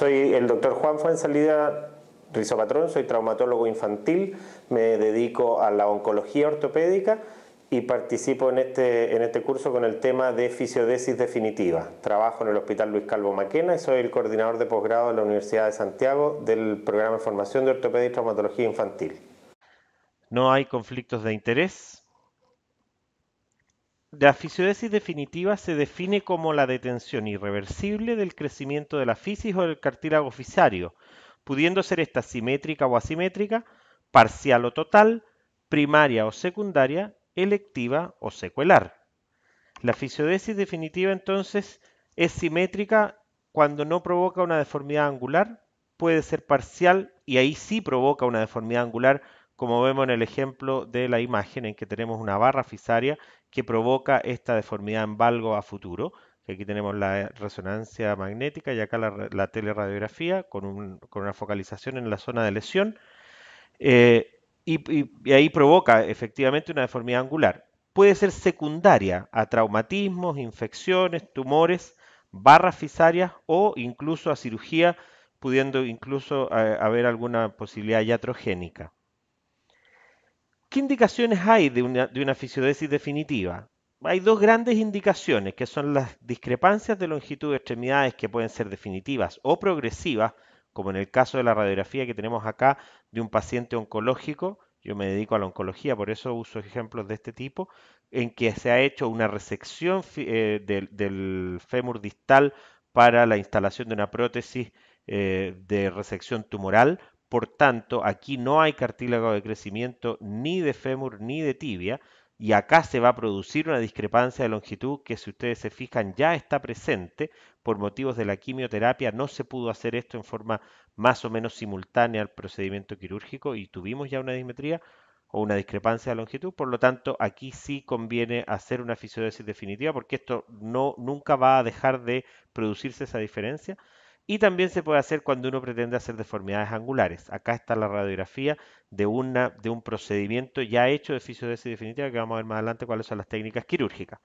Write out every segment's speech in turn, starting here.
Soy el doctor Juan Fuenzalida Rizopatrón, soy traumatólogo infantil, me dedico a la oncología ortopédica y participo en este, en este curso con el tema de fisiodesis definitiva. Trabajo en el Hospital Luis Calvo Maquena y soy el coordinador de posgrado de la Universidad de Santiago del programa de formación de ortopedia y traumatología infantil. No hay conflictos de interés, la fisiodesis definitiva se define como la detención irreversible del crecimiento de la fisis o del cartílago fisario, pudiendo ser esta simétrica o asimétrica, parcial o total, primaria o secundaria, electiva o secuelar. La fisiodesis definitiva entonces es simétrica cuando no provoca una deformidad angular, puede ser parcial y ahí sí provoca una deformidad angular, como vemos en el ejemplo de la imagen en que tenemos una barra fisaria que provoca esta deformidad en valgo a futuro. Aquí tenemos la eh, resonancia magnética y acá la, teleradiografía con, una focalización en la zona de lesión. Eh, y, ahí provoca efectivamente una deformidad angular. Puede ser secundaria a traumatismos, infecciones, tumores, barras fisarias o incluso a cirugía, pudiendo incluso eh, haber alguna posibilidad iatrogénica. ¿Qué indicaciones hay de una, fisiodesis definitiva? Hay dos grandes indicaciones, que son las discrepancias de longitud de extremidades que pueden ser definitivas o progresivas, como en el caso de la radiografía que tenemos acá de un paciente oncológico, yo me dedico a la oncología, por eso uso ejemplos de este tipo, en que se ha hecho una resección eh, del, fémur distal para la instalación de una prótesis eh, de resección tumoral por tanto, aquí no hay cartílago de crecimiento ni de fémur ni de tibia. Y acá se va a producir una discrepancia de longitud que si ustedes se fijan ya está presente. Por motivos de la quimioterapia no se pudo hacer esto en forma más o menos simultánea al procedimiento quirúrgico y tuvimos ya una dismetría o una discrepancia de longitud. Por lo tanto, aquí sí conviene hacer una fisiodesis definitiva porque esto no, nunca va a dejar de producirse esa diferencia. Y también se puede hacer cuando uno pretende hacer deformidades angulares. Acá está la radiografía de, una, de un procedimiento ya hecho de fisiodesis definitiva, que vamos a ver más adelante cuáles son las técnicas quirúrgicas.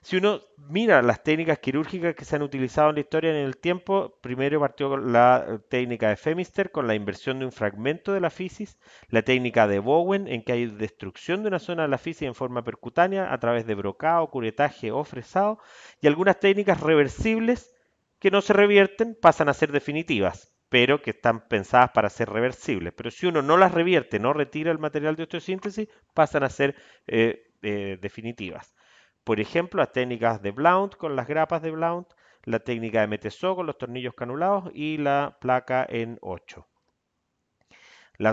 Si uno mira las técnicas quirúrgicas que se han utilizado en la historia en el tiempo, primero partió la técnica de Femister con la inversión de un fragmento de la fisis, la técnica de Bowen en que hay destrucción de una zona de la fisis en forma percutánea a través de brocado, curetaje o fresado, y algunas técnicas reversibles que no se revierten pasan a ser definitivas, pero que están pensadas para ser reversibles. Pero si uno no las revierte, no retira el material de osteosíntesis, pasan a ser eh, eh, definitivas. Por ejemplo, las técnicas de Blount con las grapas de Blount, la técnica de MTSO con los tornillos canulados y la placa en 8.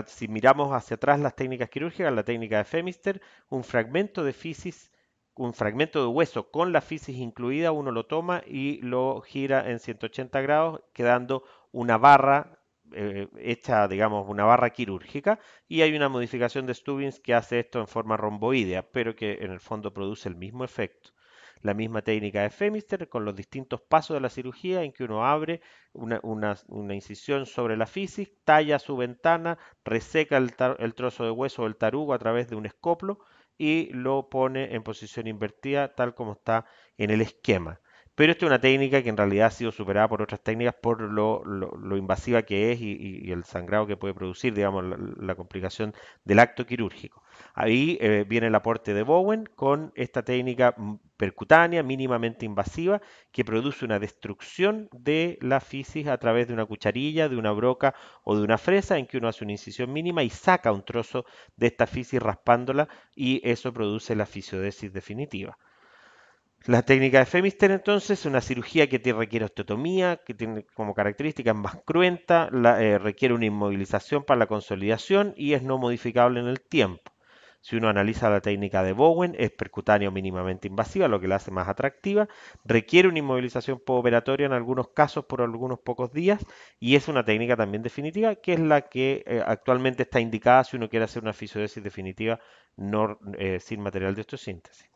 si miramos hacia atrás las técnicas quirúrgicas, la técnica de Femister, un fragmento de fisis un fragmento de hueso con la fisis incluida, uno lo toma y lo gira en 180 grados, quedando una barra eh, hecha, digamos, una barra quirúrgica y hay una modificación de Stubbins que hace esto en forma romboidea, pero que en el fondo produce el mismo efecto. La misma técnica de Femister con los distintos pasos de la cirugía en que uno abre una, incisión sobre la fisis, talla su ventana, reseca el, el trozo de hueso o el tarugo a través de un escoplo y lo pone en posición invertida tal como está en el esquema. Pero esta es una técnica que en realidad ha sido superada por otras técnicas por lo, invasiva que es y, el sangrado que puede producir, digamos, la, complicación del acto quirúrgico. Ahí eh, viene el aporte de Bowen con esta técnica percutánea mínimamente invasiva que produce una destrucción de la fisis a través de una cucharilla, de una broca o de una fresa en que uno hace una incisión mínima y saca un trozo de esta fisis raspándola y eso produce la fisiodesis definitiva. La técnica de Femister entonces es una cirugía que requiere osteotomía, que tiene como característica más cruenta, la, eh, requiere una inmovilización para la consolidación y es no modificable en el tiempo. Si uno analiza la técnica de Bowen, es percutáneo mínimamente invasiva, lo que la hace más atractiva. Requiere una inmovilización postoperatoria en algunos casos por algunos pocos días y es una técnica también definitiva, que es la que eh, actualmente está indicada si uno quiere hacer una fisiodesis definitiva eh, sin material de osteosíntesis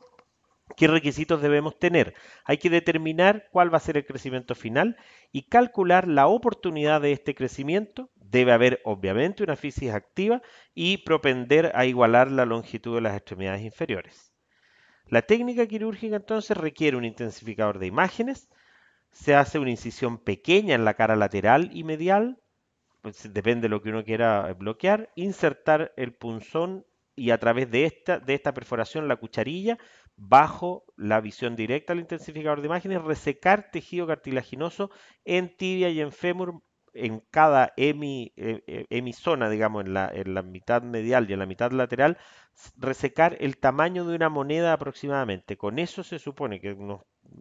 qué requisitos debemos tener. Hay que determinar cuál va a ser el crecimiento final y calcular la oportunidad de este crecimiento. Debe haber obviamente una fisis activa y propender a igualar la longitud de las extremidades inferiores. La técnica quirúrgica entonces requiere un intensificador de imágenes, se hace una incisión pequeña en la cara lateral y medial, pues depende de lo que uno quiera eh, bloquear, insertar el punzón y a través de esta, de esta perforación la cucharilla bajo la visión directa del intensificador de imágenes, resecar tejido cartilaginoso en tibia y en fémur en cada eh, eh, emisona, digamos, en la, mitad medial y en la mitad lateral, resecar el tamaño de una moneda aproximadamente. Con eso se supone que unos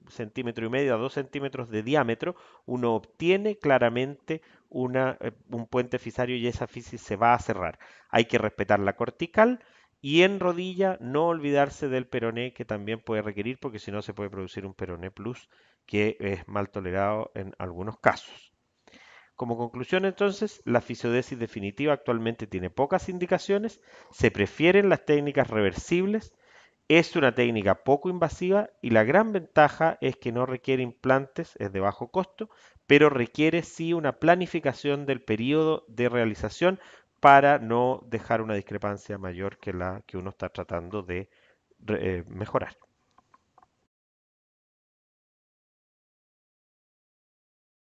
centímetro y medio a dos centímetros de diámetro, uno obtiene claramente eh, un puente fisario y esa fisis se va a cerrar. Hay que respetar la cortical y en rodilla, no olvidarse del peroné que también puede requerir, porque si no se puede producir un peroné plus que es mal tolerado en algunos casos. Como conclusión entonces, la fisiodesis definitiva actualmente tiene pocas indicaciones, se prefieren las técnicas reversibles, es una técnica poco invasiva y la gran ventaja es que no requiere implantes, es de bajo costo, pero requiere sí una planificación del periodo de realización para no dejar una discrepancia mayor que la que uno está tratando de eh, mejorar.